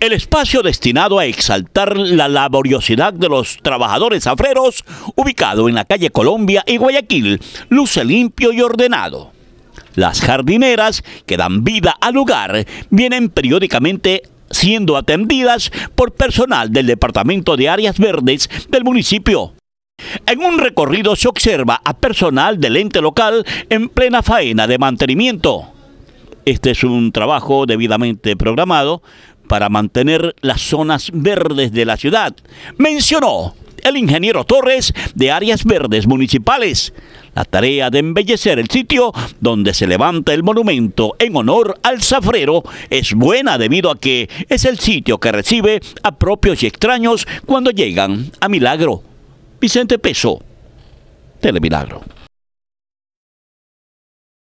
El espacio destinado a exaltar la laboriosidad de los trabajadores afreros, ubicado en la calle Colombia y Guayaquil, luce limpio y ordenado. Las jardineras que dan vida al lugar vienen periódicamente siendo atendidas por personal del Departamento de Áreas Verdes del municipio. En un recorrido se observa a personal del ente local en plena faena de mantenimiento. Este es un trabajo debidamente programado para mantener las zonas verdes de la ciudad, mencionó el ingeniero Torres de Áreas Verdes Municipales, la tarea de embellecer el sitio donde se levanta el monumento en honor al Zafrero es buena debido a que es el sitio que recibe a propios y extraños cuando llegan a Milagro. Vicente Peso, Telemilagro.